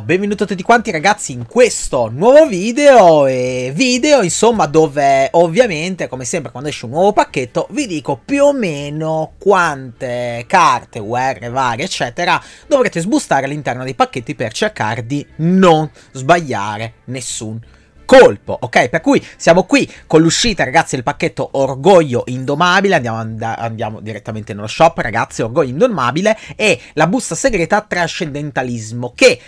benvenuti a tutti quanti ragazzi in questo nuovo video e video insomma dove ovviamente come sempre quando esce un nuovo pacchetto vi dico più o meno quante carte, UR varie eccetera dovrete sbustare all'interno dei pacchetti per cercare di non sbagliare nessun colpo, ok? Per cui siamo qui con l'uscita, ragazzi, del pacchetto Orgoglio Indomabile. Andiamo, and andiamo, direttamente nello shop, ragazzi, Orgoglio Indomabile e la busta segreta Trascendentalismo che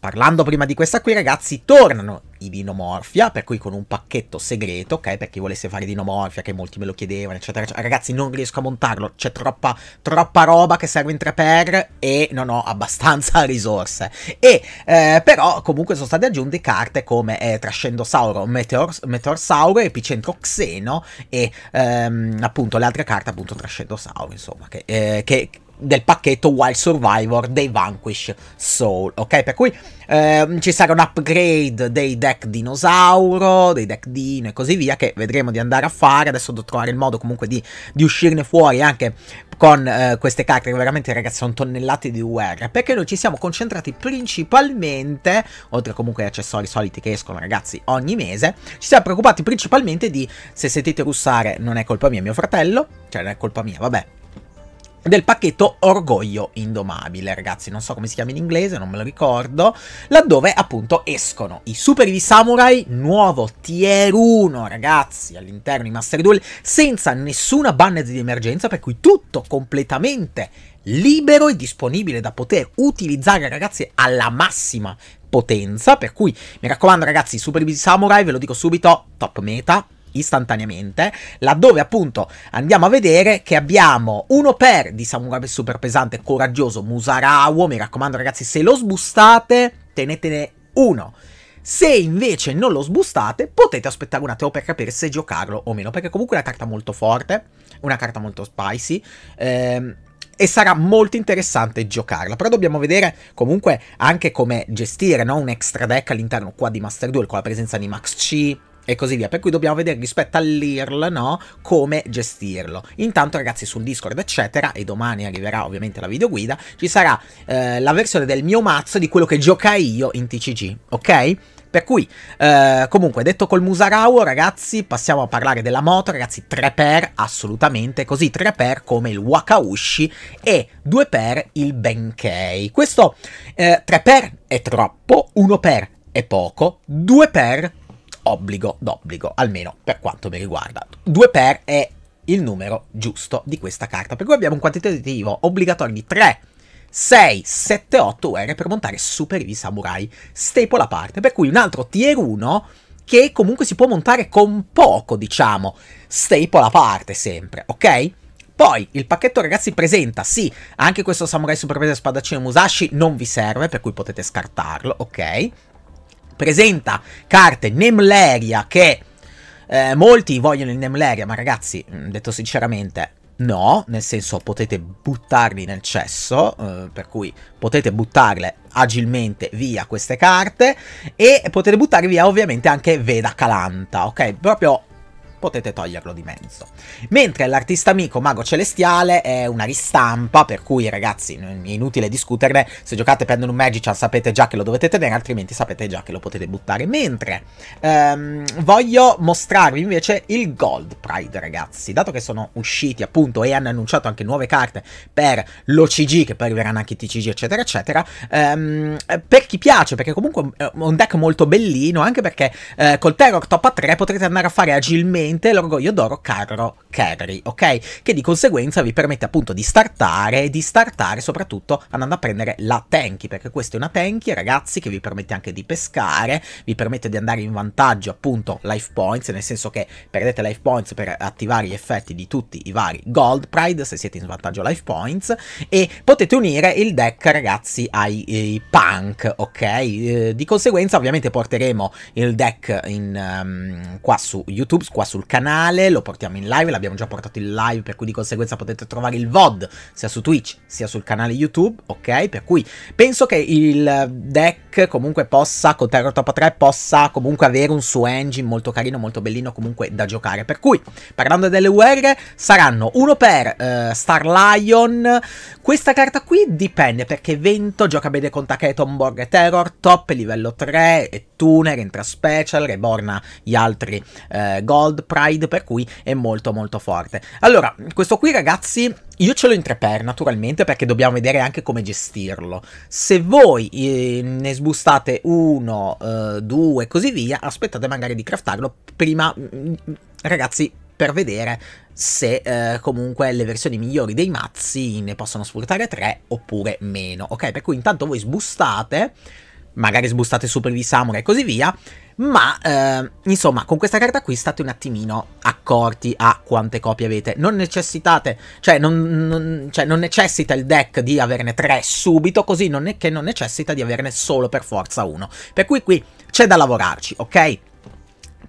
Parlando prima di questa qui, ragazzi, tornano i dinomorfia, per cui con un pacchetto segreto, ok? Per chi volesse fare dinomorfia, che molti me lo chiedevano, eccetera, eccetera. Ragazzi, non riesco a montarlo, c'è troppa, troppa roba che serve in 3 per e non ho abbastanza risorse. E eh, però comunque sono state aggiunte carte come eh, Trascendosauro, Meteor, Sauro, Epicentro Xeno e ehm, appunto le altre carte, appunto Trascendosauro, insomma, che, eh, che del pacchetto Wild Survivor dei Vanquish Soul, ok? Per cui ehm, ci sarà un upgrade dei deck dinosauro, dei deck dino e così via, che vedremo di andare a fare, adesso devo trovare il modo comunque di, di uscirne fuori anche con eh, queste carte che veramente ragazzi sono tonnellate di UR, perché noi ci siamo concentrati principalmente, oltre comunque agli accessori soliti che escono ragazzi ogni mese, ci siamo preoccupati principalmente di, se sentite russare non è colpa mia, mio fratello, cioè non è colpa mia, vabbè, del pacchetto Orgoglio Indomabile, ragazzi, non so come si chiama in inglese, non me lo ricordo, laddove appunto escono i Super di Samurai, nuovo Tier 1, ragazzi, all'interno di Master Duel, senza nessuna banned di emergenza, per cui tutto completamente libero e disponibile da poter utilizzare, ragazzi, alla massima potenza, per cui mi raccomando ragazzi, Super di Samurai, ve lo dico subito, top meta, istantaneamente, laddove appunto andiamo a vedere che abbiamo uno per di Samurai super pesante, coraggioso, Musarao, mi raccomando ragazzi se lo sbustate tenetene uno. Se invece non lo sbustate, potete aspettare un attimo per capire se giocarlo o meno, perché comunque è una carta molto forte, una carta molto spicy, ehm, e sarà molto interessante giocarla. Però dobbiamo vedere comunque anche come gestire no? un extra deck all'interno qua di Master Duel con la presenza di Max C, e così via. Per cui dobbiamo vedere rispetto all'IRL, no? Come gestirlo. Intanto, ragazzi, sul Discord, eccetera, e domani arriverà ovviamente la videoguida, ci sarà eh, la versione del mio mazzo di quello che giocai io in TCG, ok? Per cui, eh, comunque, detto col Musarau, ragazzi, passiamo a parlare della moto, ragazzi, 3 per assolutamente, così 3 per come il Wakaushi e 2 per il Benkei. Questo eh, per è troppo, 1 per è poco, 2 per obbligo d'obbligo, almeno per quanto mi riguarda. 2 per è il numero giusto di questa carta, per cui abbiamo un quantitativo obbligatorio di 3 6, 7, 8 UR per montare Super V Samurai, staple a parte, per cui un altro tier 1 che comunque si può montare con poco, diciamo, staple a parte sempre, ok? Poi il pacchetto ragazzi presenta, sì, anche questo Samurai Super Presa Spadaccino Musashi non vi serve, per cui potete scartarlo, ok? presenta carte Nemleria che eh, molti vogliono il Nemleria, ma ragazzi, mm, detto sinceramente, no, nel senso potete buttarli nel cesso, eh, per cui potete buttarle agilmente via queste carte e potete buttarle via ovviamente anche Veda Calanta, ok? Proprio potete toglierlo di mezzo. Mentre l'artista amico Mago Celestiale è una ristampa, per cui ragazzi è inutile discuterne, se giocate prendono un Magician sapete già che lo dovete tenere, altrimenti sapete già che lo potete buttare. Mentre ehm, voglio mostrarvi invece il Gold Pride ragazzi, dato che sono usciti appunto e hanno annunciato anche nuove carte per l'OCG, che poi arriveranno anche i TCG eccetera eccetera, ehm, per chi piace, perché comunque è un deck molto bellino, anche perché eh, col Terror Top a 3 potrete andare a fare agilmente presente l'orgoglio d'oro Carro, carry, ok? Che di conseguenza vi permette appunto di startare e di startare soprattutto andando a prendere la tanky, perché questa è una tanky, ragazzi, che vi permette anche di pescare, vi permette di andare in vantaggio appunto life points, nel senso che perdete life points per attivare gli effetti di tutti i vari gold pride, se siete in svantaggio life points, e potete unire il deck, ragazzi, ai, ai eh, punk, ok? Eh, di conseguenza ovviamente porteremo il deck in, um, qua su YouTube, qua sul canale, lo portiamo in live, l'abbiamo già portato in live, per cui di conseguenza potete trovare il VOD sia su Twitch sia sul canale YouTube, ok? Per cui penso che il deck comunque possa, con Terror Top 3, possa comunque avere un suo engine molto carino, molto bellino comunque da giocare. Per cui, parlando delle UR, saranno uno per eh, Star Lion. Questa carta qui dipende perché Vento gioca bene con Borg e Terror Top, livello 3 e Tuner, entra special, Reborna gli altri eh, Gold Pride, per cui è molto molto molto forte. Allora, questo qui ragazzi, io ce l'ho in 3x naturalmente perché dobbiamo vedere anche come gestirlo. Se voi eh, ne sbustate uno, eh, due e così via, aspettate magari di craftarlo prima, mm, mm, ragazzi, per vedere se eh, comunque le versioni migliori dei mazzi ne possono sfruttare tre oppure meno, ok? Per cui intanto voi sbustate, magari sbustate Super di Samurai e così via, ma eh, insomma con questa carta qui state un attimino accorti a quante copie avete, non necessitate, cioè non, non, cioè non necessita il deck di averne tre subito, così non è che non necessita di averne solo per forza uno, per cui qui c'è da lavorarci, ok?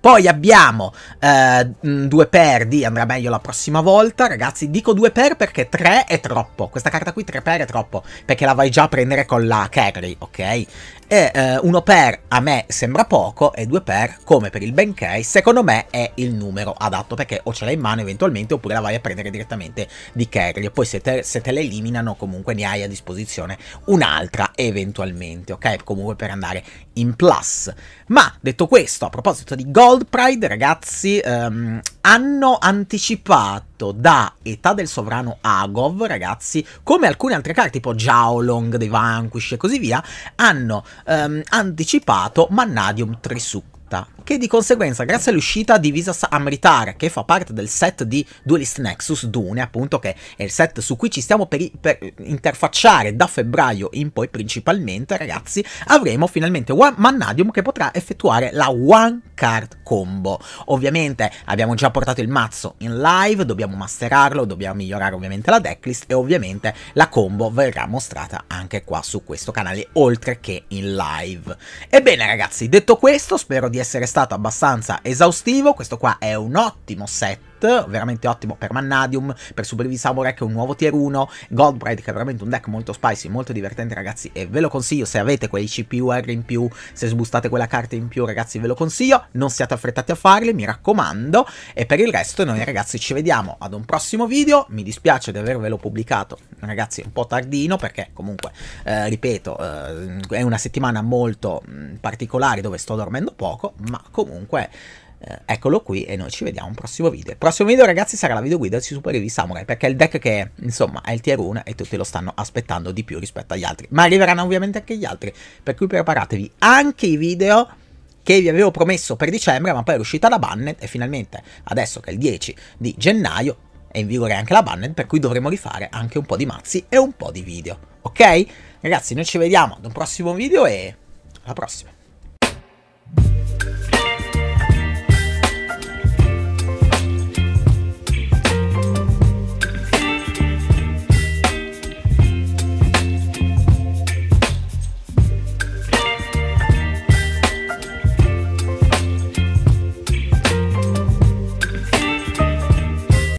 Poi abbiamo eh, due per di andrà meglio la prossima volta, ragazzi. Dico due per perché tre è troppo. Questa carta qui tre per è troppo, perché la vai già a prendere con la carry, ok? e eh, uno per a me sembra poco e due per come per il Benkei secondo me è il numero adatto perché o ce l'hai in mano eventualmente oppure la vai a prendere direttamente di carry e poi se te, se te le eliminano comunque ne hai a disposizione un'altra eventualmente ok comunque per andare in plus ma detto questo a proposito di God World Pride, ragazzi, ehm, hanno anticipato da Età del Sovrano Agov, ragazzi, come alcune altre carte tipo Jaolong, dei Vanquish e così via, hanno ehm, anticipato Mannadium Trisuk che di conseguenza, grazie all'uscita di Visas Amritar, che fa parte del set di Duelist Nexus Dune, appunto, che è il set su cui ci stiamo per, per interfacciare da febbraio in poi principalmente, ragazzi, avremo finalmente One Mannadium che potrà effettuare la One Card combo. Ovviamente abbiamo già portato il mazzo in live, dobbiamo masterarlo, dobbiamo migliorare ovviamente la decklist e ovviamente la combo verrà mostrata anche qua su questo canale oltre che in live. Ebbene ragazzi, detto questo spero di essere stato abbastanza esaustivo, questo qua è un ottimo set Knight, veramente ottimo per Mannadium, per Super V Samurai che è un nuovo tier 1, Goldbright che è veramente un deck molto spicy, molto divertente ragazzi e ve lo consiglio se avete quei CPUR in più, se sbustate quella carta in più ragazzi ve lo consiglio, non siate affrettati a farli, mi raccomando e per il resto noi ragazzi ci vediamo ad un prossimo video, mi dispiace di avervelo pubblicato ragazzi un po' tardino perché comunque eh, ripeto eh, è una settimana molto mm, particolare dove sto dormendo poco ma comunque eh, eccolo qui e noi ci vediamo al prossimo video. Il prossimo video ragazzi sarà la videoguida sui superiori samurai perché è il deck che insomma è il tier 1 e tutti lo stanno aspettando di più rispetto agli altri. Ma arriveranno ovviamente anche gli altri, per cui preparatevi anche i video che vi avevo promesso per dicembre ma poi è uscita la Bannet e finalmente adesso che è il 10 di gennaio è in vigore anche la Bannet per cui dovremo rifare anche un po' di mazzi e un po' di video. Ok? Ragazzi noi ci vediamo ad un prossimo video e alla prossima.